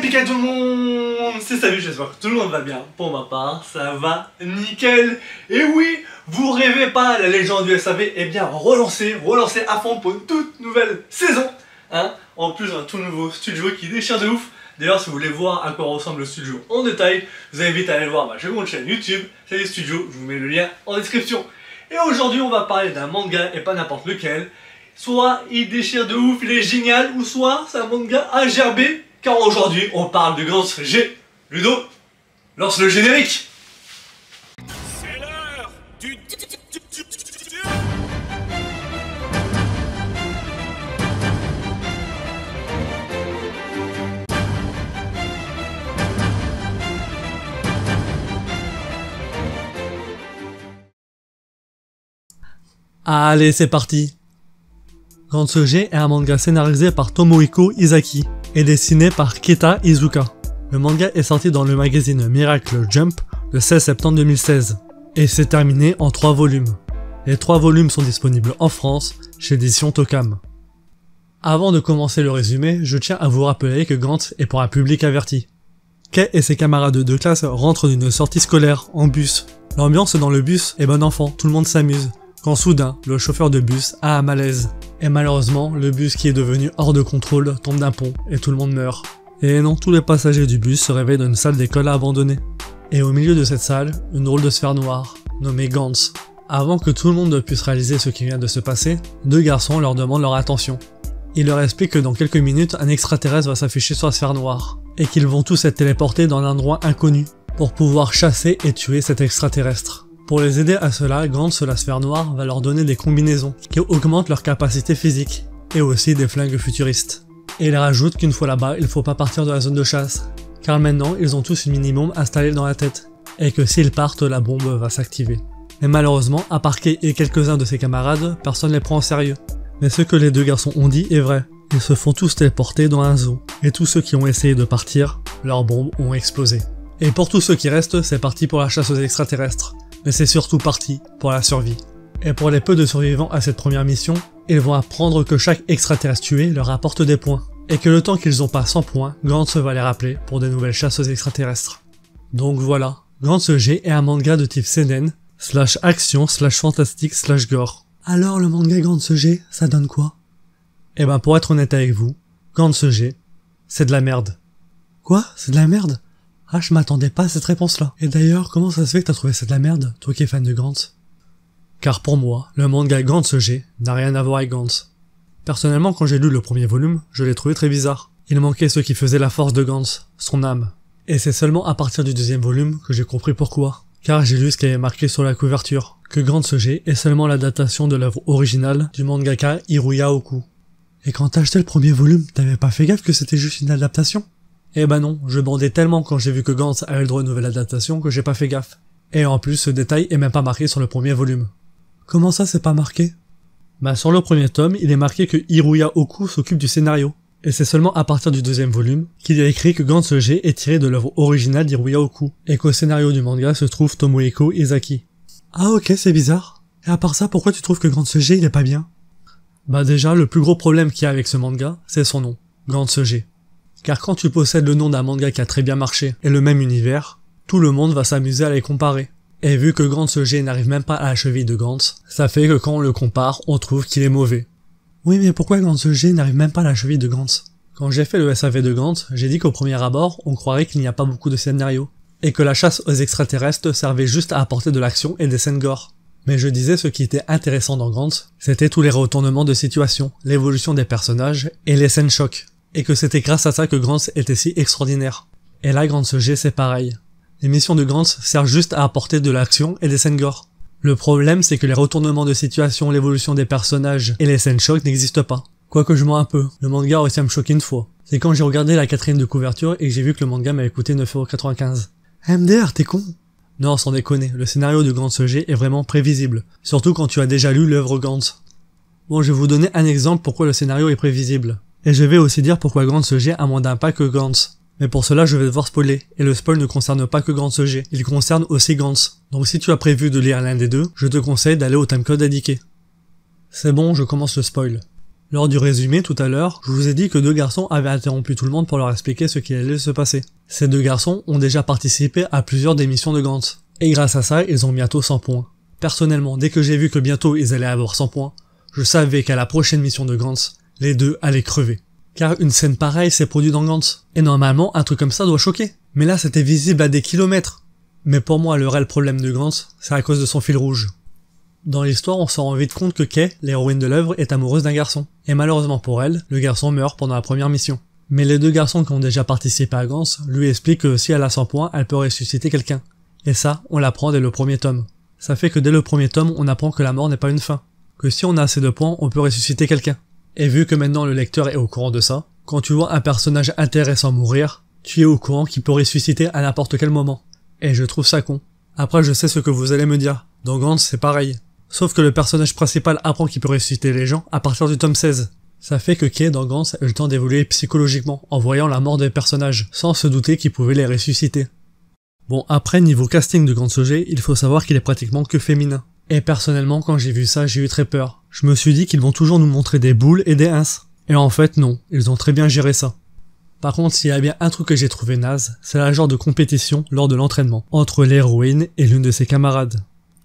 Pika tout le monde C'est Salut, j'espère que tout le monde va bien. Pour ma part, ça va nickel. Et oui, vous rêvez pas, la légende du SAV est eh bien relancée, relancée à fond pour une toute nouvelle saison. Hein en plus, un tout nouveau studio qui déchire de ouf. D'ailleurs, si vous voulez voir à quoi ressemble le studio en détail, je vous invite à aller voir ma seconde chaîne YouTube, c'est les studios, je vous mets le lien en description. Et aujourd'hui, on va parler d'un manga et pas n'importe lequel. Soit il déchire de ouf, il est génial, ou soit c'est un manga à gerber car aujourd'hui on parle de grand G. Ludo, lance le générique Allez, c'est parti dans est un manga scénarisé par Tomohiko Izaki et dessiné par Keta Izuka. Le manga est sorti dans le magazine Miracle Jump le 16 septembre 2016 et s'est terminé en 3 volumes. Les 3 volumes sont disponibles en France chez l'édition Tokam. Avant de commencer le résumé, je tiens à vous rappeler que Gantz est pour un public averti. Kay et ses camarades de classe rentrent d'une sortie scolaire en bus. L'ambiance dans le bus est bon enfant, tout le monde s'amuse quand soudain, le chauffeur de bus a un malaise. Et malheureusement, le bus qui est devenu hors de contrôle tombe d'un pont et tout le monde meurt. Et non, tous les passagers du bus se réveillent dans une salle d'école abandonnée. Et au milieu de cette salle, une drôle de sphère noire, nommée Gantz. Avant que tout le monde puisse réaliser ce qui vient de se passer, deux garçons leur demandent leur attention. Ils leur expliquent que dans quelques minutes, un extraterrestre va s'afficher sur la sphère noire, et qu'ils vont tous être téléportés dans un endroit inconnu, pour pouvoir chasser et tuer cet extraterrestre. Pour les aider à cela, Gantz, la sphère noire, va leur donner des combinaisons qui augmentent leur capacité physique, et aussi des flingues futuristes. Et il rajoute qu'une fois là-bas, il ne faut pas partir de la zone de chasse, car maintenant ils ont tous une minimum installé dans la tête, et que s'ils partent, la bombe va s'activer. Mais malheureusement, à Parquet et quelques-uns de ses camarades, personne ne les prend au sérieux. Mais ce que les deux garçons ont dit est vrai. Ils se font tous téléporter dans un zoo, et tous ceux qui ont essayé de partir, leurs bombes ont explosé. Et pour tous ceux qui restent, c'est parti pour la chasse aux extraterrestres mais c'est surtout parti pour la survie. Et pour les peu de survivants à cette première mission, ils vont apprendre que chaque extraterrestre tué leur apporte des points, et que le temps qu'ils ont pas 100 points, Gantz va les rappeler pour des nouvelles chasses aux extraterrestres. Donc voilà, Gantz G est un manga de type seinen, slash action, slash fantastique, slash gore. Alors le manga Gantz G, ça donne quoi Eh ben pour être honnête avec vous, Gantz G, c'est de la merde. Quoi C'est de la merde ah, je m'attendais pas à cette réponse-là. Et d'ailleurs, comment ça se fait que t'as trouvé ça de la merde, toi qui es fan de Gantz Car pour moi, le manga Gantz G n'a rien à voir avec Gantz. Personnellement, quand j'ai lu le premier volume, je l'ai trouvé très bizarre. Il manquait ce qui faisait la force de Gantz, son âme. Et c'est seulement à partir du deuxième volume que j'ai compris pourquoi. Car j'ai lu ce qui avait marqué sur la couverture, que Gantz G est seulement l'adaptation de l'œuvre originale du mangaka Hiruya Oku. Et quand t'as acheté le premier volume, t'avais pas fait gaffe que c'était juste une adaptation eh ben non, je bandais tellement quand j'ai vu que Gantz a le droit nouvelle adaptation que j'ai pas fait gaffe. Et en plus, ce détail est même pas marqué sur le premier volume. Comment ça c'est pas marqué Bah sur le premier tome, il est marqué que Hiruya Oku s'occupe du scénario. Et c'est seulement à partir du deuxième volume qu'il est écrit que Gantz G est tiré de l'œuvre originale d'Hiruya Oku, et qu'au scénario du manga se trouve Tomoeko Izaki. Ah ok, c'est bizarre. Et à part ça, pourquoi tu trouves que Gantz G il est pas bien Bah déjà, le plus gros problème qu'il y a avec ce manga, c'est son nom, Gantz G. Car quand tu possèdes le nom d'un manga qui a très bien marché et le même univers, tout le monde va s'amuser à les comparer. Et vu que Gantz EG n'arrive même pas à la cheville de Gantz, ça fait que quand on le compare, on trouve qu'il est mauvais. Oui mais pourquoi ce EG n'arrive même pas à la cheville de Gantz Quand j'ai fait le SAV de Gantz, j'ai dit qu'au premier abord, on croirait qu'il n'y a pas beaucoup de scénarios, et que la chasse aux extraterrestres servait juste à apporter de l'action et des scènes gore. Mais je disais ce qui était intéressant dans Gantz, c'était tous les retournements de situation, l'évolution des personnages et les scènes chocs et que c'était grâce à ça que Grant était si extraordinaire. Et là, Grantz G, c'est pareil. Les missions de Grant servent juste à apporter de l'action et des scènes gore. Le problème, c'est que les retournements de situation, l'évolution des personnages et les scènes chocs n'existent pas. Quoique je mens un peu, le manga aussi me choquer une fois. C'est quand j'ai regardé la quatrième de couverture et que j'ai vu que le manga m'avait coûté 9,95€. MDR, t'es con Non, sans déconner, le scénario de se G est vraiment prévisible, surtout quand tu as déjà lu l'œuvre Grant. Bon, je vais vous donner un exemple pourquoi le scénario est prévisible. Et je vais aussi dire pourquoi se EG a moins d'impact que Gantz. Mais pour cela, je vais devoir spoiler, et le spoil ne concerne pas que Gantz g, il concerne aussi Gantz. Donc si tu as prévu de lire l'un des deux, je te conseille d'aller au timecode indiqué. C'est bon, je commence le spoil. Lors du résumé tout à l'heure, je vous ai dit que deux garçons avaient interrompu tout le monde pour leur expliquer ce qui allait se passer. Ces deux garçons ont déjà participé à plusieurs démissions de Gantz. Et grâce à ça, ils ont bientôt 100 points. Personnellement, dès que j'ai vu que bientôt ils allaient avoir 100 points, je savais qu'à la prochaine mission de Gantz, les deux allaient crever. Car une scène pareille s'est produite dans Gantz. Et normalement, un truc comme ça doit choquer. Mais là, c'était visible à des kilomètres. Mais pour moi, le réel problème de Gantz, c'est à cause de son fil rouge. Dans l'histoire, on se rend vite compte que Kay, l'héroïne de l'œuvre, est amoureuse d'un garçon. Et malheureusement pour elle, le garçon meurt pendant la première mission. Mais les deux garçons qui ont déjà participé à Gantz lui expliquent que si elle a 100 points, elle peut ressusciter quelqu'un. Et ça, on l'apprend dès le premier tome. Ça fait que dès le premier tome, on apprend que la mort n'est pas une fin. Que si on a assez de points, on peut ressusciter quelqu'un. Et vu que maintenant le lecteur est au courant de ça, quand tu vois un personnage intéressant mourir, tu es au courant qu'il peut ressusciter à n'importe quel moment. Et je trouve ça con. Après je sais ce que vous allez me dire, dans Gantz c'est pareil. Sauf que le personnage principal apprend qu'il peut ressusciter les gens à partir du tome 16. Ça fait que Kay dans Gantz a eu le temps d'évoluer psychologiquement en voyant la mort des personnages, sans se douter qu'il pouvait les ressusciter. Bon après niveau casting de Gantz il faut savoir qu'il est pratiquement que féminin. Et personnellement, quand j'ai vu ça, j'ai eu très peur. Je me suis dit qu'ils vont toujours nous montrer des boules et des ins. Et en fait, non, ils ont très bien géré ça. Par contre, s'il y a bien un truc que j'ai trouvé naze, c'est la genre de compétition lors de l'entraînement, entre l'héroïne et l'une de ses camarades.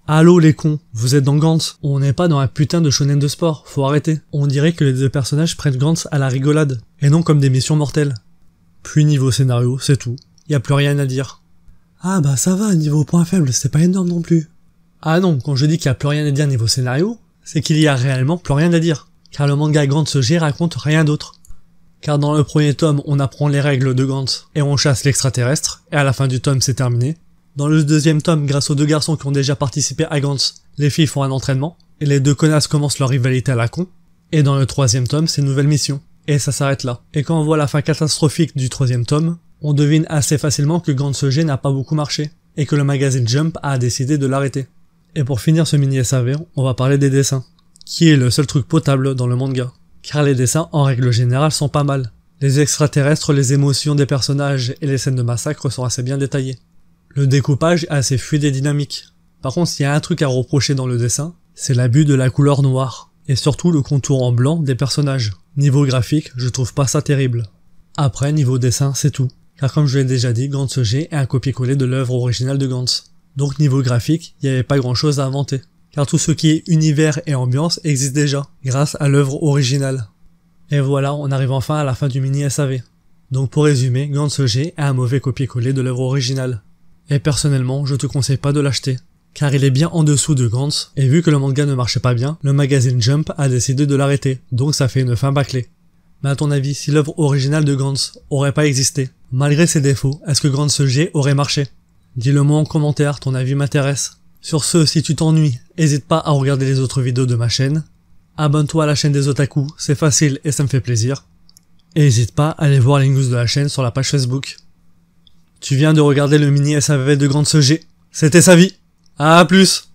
Allô les cons, vous êtes dans Gantz, on n'est pas dans un putain de shonen de sport, faut arrêter. On dirait que les deux personnages prennent Gantz à la rigolade, et non comme des missions mortelles. Puis niveau scénario, c'est tout, y a plus rien à dire. Ah bah ça va, niveau point faible, c'est pas énorme non plus. Ah non, quand je dis qu'il n'y a plus rien à dire niveau scénario, c'est qu'il y a réellement plus rien à dire, car le manga Gantz G raconte rien d'autre. Car dans le premier tome, on apprend les règles de Gantz et on chasse l'extraterrestre, et à la fin du tome, c'est terminé. Dans le deuxième tome, grâce aux deux garçons qui ont déjà participé à Gantz, les filles font un entraînement, et les deux connasses commencent leur rivalité à la con. Et dans le troisième tome, c'est une nouvelle mission. Et ça s'arrête là. Et quand on voit la fin catastrophique du troisième tome, on devine assez facilement que Gantz G n'a pas beaucoup marché, et que le magazine Jump a décidé de l'arrêter. Et pour finir ce mini SAV, on va parler des dessins, qui est le seul truc potable dans le manga. Car les dessins, en règle générale, sont pas mal. Les extraterrestres, les émotions des personnages et les scènes de massacre sont assez bien détaillées. Le découpage est assez fluide et dynamique. Par contre, s'il y a un truc à reprocher dans le dessin, c'est l'abus de la couleur noire, et surtout le contour en blanc des personnages. Niveau graphique, je trouve pas ça terrible. Après, niveau dessin, c'est tout. Car comme je l'ai déjà dit, Gantz G est un copier-coller de l'œuvre originale de Gantz. Donc niveau graphique, il n'y avait pas grand chose à inventer, car tout ce qui est univers et ambiance existe déjà, grâce à l'œuvre originale. Et voilà, on arrive enfin à la fin du mini SAV. Donc pour résumer, G est un mauvais copier-coller de l'œuvre originale. Et personnellement, je te conseille pas de l'acheter, car il est bien en dessous de Gantz, et vu que le manga ne marchait pas bien, le magazine Jump a décidé de l'arrêter, donc ça fait une fin bâclée. Mais à ton avis, si l'œuvre originale de Gantz aurait pas existé, malgré ses défauts, est-ce que Gantz G aurait marché Dis-le moi en commentaire, ton avis m'intéresse. Sur ce, si tu t'ennuies, n'hésite pas à regarder les autres vidéos de ma chaîne. Abonne-toi à la chaîne des otaku, c'est facile et ça me fait plaisir. Et n'hésite pas à aller voir les news de la chaîne sur la page Facebook. Tu viens de regarder le mini SAV de Grande Sogé, C'était sa vie. À plus!